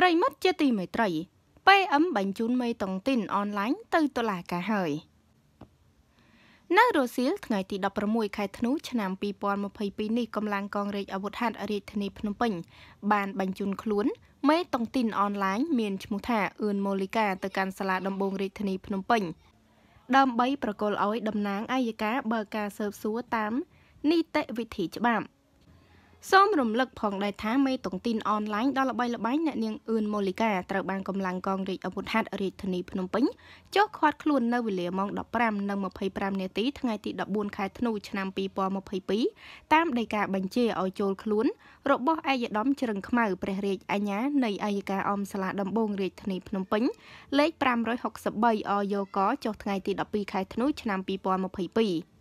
ប្រិមិត្តជាទីមេត្រី PM បញ្ជូនមេតុងទីនអនឡាញទៅតុលាការហើយនៅរុស្ស៊ីលថ្ងៃទី16ខែធ្នូឆ្នាំ2022នេះកម្លាំងកងរាជអាវុធហត្ថរាជធានីភ្នំពេញ បានបញ្ជូនខ្លួន មេតុងទីនអនឡាញមានឈ្មោះថាអឿនម៉ូលីកាទៅកាន់សាលាដំបងរាជធានីភ្នំពេញដើម្បីប្រកល់ឲ្យតំណាងអัยការបើកការស៊ើបសួរតាម នីតិវិធីច្បាប់សូមរំលឹកផងដែរថាមេតុងទីនអនឡាញដល់ល្បីល្បាញអ្នកនាងអឿនម៉ូលីកាត្រូវបានកម្លាំងកងរាជអាវុធហត្ថរាជធានីភ្នំពេញចុះឃាត់ខ្លួននៅវេលាម៉ោង15:25នាទីថ្ងៃទី14ខែធ្នូឆ្នាំ2022តាមដីកាបញ្ជាឲ្យចូលខ្លួនរបស់ឯកឧត្តមជ្រឹងខ្មៅព្រះរាជអាជ្ញានៃអัยការអមសាលាដំបងរាជធានីភ្នំពេញលេខ563អយកចុះថ្ងៃទី12ខែធ្នូឆ្នាំ2022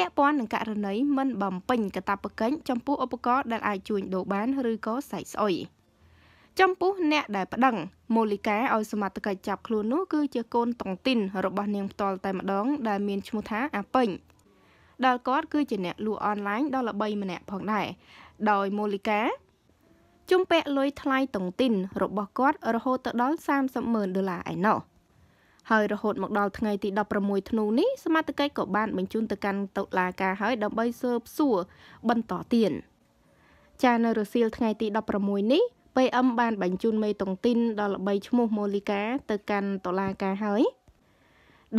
ពាក់ព័ន្ធនឹងករណីមិនបំពេញកាតព្វកិច្ចចំពោះឧបករណ៍ដែលអាចជួញដូរបានឬក៏សាច់ស្អុយចំពោះអ្នក ដែលប្តឹង មូលិកាឲ្យសមត្ថកិច្ចចាប់ខ្លួននោះគឺជាកូនតុងទីន របស់នាងផ្ទាល់តែម្ដងដែលមានឈ្មោះថាអាពេញដល់គាត់គឺជាអ្នកលក់អនឡាញដ៏ល្បីម្នាក់ផងដែរដោយមូលិកាជំពាក់លុយថ្លៃតុងទីន របស់គាត់រហូតទៅដល់30ម៉ឺនដុល្លារឯណោះ។ហើយរហូតមកដល់ថ្ងៃទី16ធ្នូនេះសមាជិកក៏បានបញ្ជូនទៅកាន់តុលាការហើយដើម្បីស៊ើបសួរបន្តទៀតចានៅរសៀលថ្ងៃទី16នេះ PM បានបញ្ជូនមេតុងទីនដល់ល្បីឈ្មោះម៉ូលីកាទៅកាន់តុលាការហើយ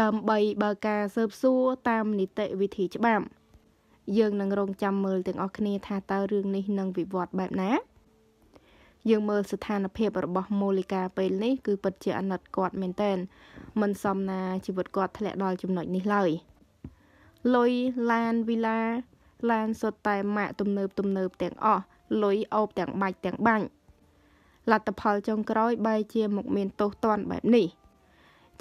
ដើម្បីបើការស៊ើបសួរតាមនីតិវិធីច្បាប់យើងនឹងរងចាំមើលទាំងអស់គ្នាថាតើរឿងនេះនឹងវិវត្តបែបណាយើងមើលស្ថានភាពរបស់មូលីកាពេលនេះគឺពិតជាអាណិតគាត់មែនតែនមិនសមណាជីវិតគាត់ធ្លាក់ដល់ចំណុចនេះឡើយលុយឡានវីឡាឡានសុទ្ធតែម៉ាក់ទំនើបទំនើបទាំងអស់លុយអូបទាំងបាច់ទាំងបាញ់លទ្ធផលចុងក្រោយបែរជាមកមានទោសទណ្ឌបែបនេះ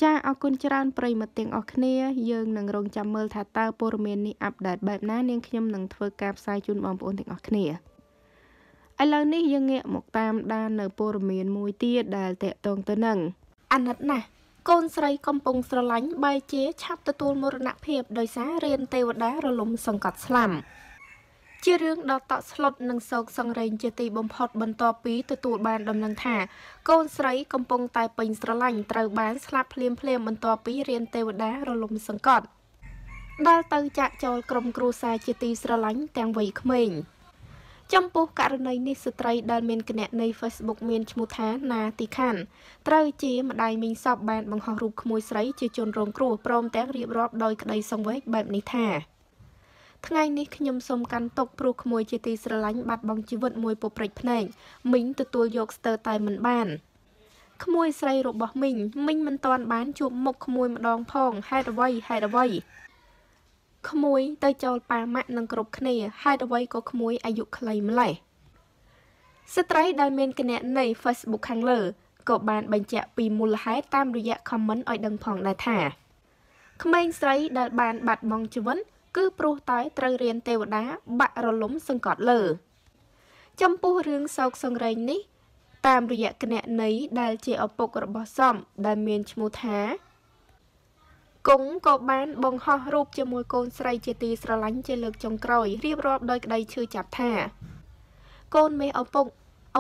ចាអរគុណច្រើនប្រិយមិត្តទាំងអស់គ្នាយើងនឹងរងចាំមើលថាតើព័ត៌មាននេះអាប់ដេតបែបណានាងខ្ញុំនឹងធ្វើការផ្សាយជូនបងប្អូនទាំងអស់គ្នា។ឥឡូវនេះយើងងាកមកតាមដាននៅព័ត៌មានមួយទៀតដែលតកតងទៅនឹងអាណិតណាស់កូនស្រីកំពុងស្រឡាញ់បែជាឆាប់ទទួលមរណភាពដោយសាររៀនទេវតារលំសង្កត់ស្លាប់ជារឿងដ៏តក់ស្លុតនិងសោកសង្រេងជាទីបំផុត បន្ទាប់ពីទទួល បាន ដំណឹងថាកូនស្រីកំពុងតែពេញស្រឡាញ់ត្រូវបានស្លាប់ភ្លាមភ្លាមបន្ទាប់ពីរៀនទេវតារលំសង្កត់ដែលទៅចាក់ចោលក្រុមគ្រួសារជាទីស្រឡាញ់ទាំងវ័យក្មេង។ចំពោះករណីនេះស្ត្រីដែលមានគណនី Facebook មានឈ្មោះថាណាទីខានត្រូវជាម្ដាយមីងសពបានបង្ហោះរូបក្មួយស្រីជាជនរងគ្រោះព្រមទាំងរៀបរាប់ដោយក្តីសង្វេគបែបនេះថាថ្ងៃនេះខ្ញុំសូមកាន់ទុកព្រោះក្មួយ ជាទីស្រឡាញ់បាត់បង់ជីវិតមួយពព្រិចភ្នែកមីងទទួលយកស្ទើរតែមិនបានក្មួយស្រីរបស់មីងមីងមិនទាន់បាន ជួបមុខក្មួយម្ដងផងហេតុអ្វីហេតុអ្វីក្មួយទៅចូលប៉ាម៉ាក់នឹងគ្រប់គ្នាហេតុអ្វីក៏ក្មួយអាយុខ្លីម្ល៉េះស្ត្រីដែលមានគណនី Facebook ខាងលើក៏បានបញ្ជាក់ពីមូលហេតុតាមរយៈ comment ឲ្យដឹងផងដែរថាក្មេងស្រីដែលបានបាត់បង់ជីវិតគឺព្រោះតែត្រូវរៀនទេវតាបាក់រលំសង្កត់លើចំពោះរឿងសោកសង្រេងនេះ តាមរយៈគណនីដែលជាឪពុករបស់សំដែលមានឈ្មោះថាគង់ក៏បានបង្ហោះរូបជាមួយកូនស្រីជាទីស្រឡាញ់ជាលើកចុងក្រោយរៀបរាប់ដោយក្តីឈឺចាប់ថាកូនមេឪពុក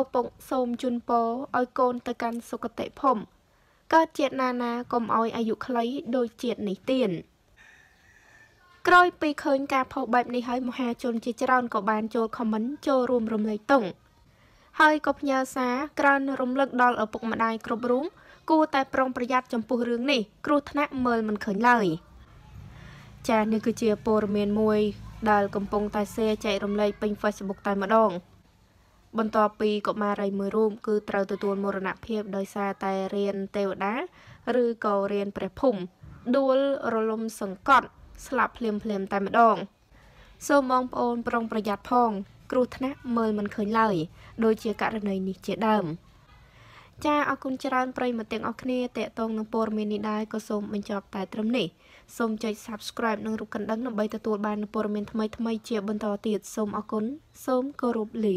ឪពុកសូមជូនពរឲ្យកូនទៅកាន់សុគតិភពកើតជាតិណាណាកុំឲ្យអាយុខ្លី ដូចជាតិនេះទៀនក្រោយពីឃើញការផុសបែបនេះហើយមហាជនជាច្រើន ក៏បាន ចូលខមមិនចូលរួមរំលែកតុងហើយក៏ផ្ញើសារក្រើនរំលឹកដល់ឪពុកម្ដាយគ្រប់រូបគួរតែប្រុងប្រយ័ត្នចំពោះរឿងនេះគ្រោះថ្នាក់មើលមិនឃើញឡើយចានេះគឺជាព័ត៌មានមួយ ដែលកំពុងតែសេចែករំលែកពេញ Facebook តែម្ដង បន្ទាប់ពីកុមារីមួយរូបគឺត្រូវទទួលមរណភាព ដោយសារតែរៀនទេវតាឬក៏រៀនព្រះភូមិដួលរលំសង្កត់ ស្លាប់ភ្លាមភ្លាមតែម្ដង សូមបងប្អូនប្រុងប្រយ័ត្នផងគ្រោះថ្នាក់មើលមិនឃើញឡើយដូចជាករណីនេះជាដើម។ចាអរគុណច្រើនប្រិយមិត្តទាំងអស់គ្នាតេតងនឹងព័ត៌មាននេះដែរក៏សូមបញ្ចប់តែត្រឹមនេះសូមចុច Subscribe និងរូបកណ្ដឹងដើម្បីទទួលបានព័ត៌មានថ្មីៗជាបន្តទៀតសូមអរគុណសូមគោរពលា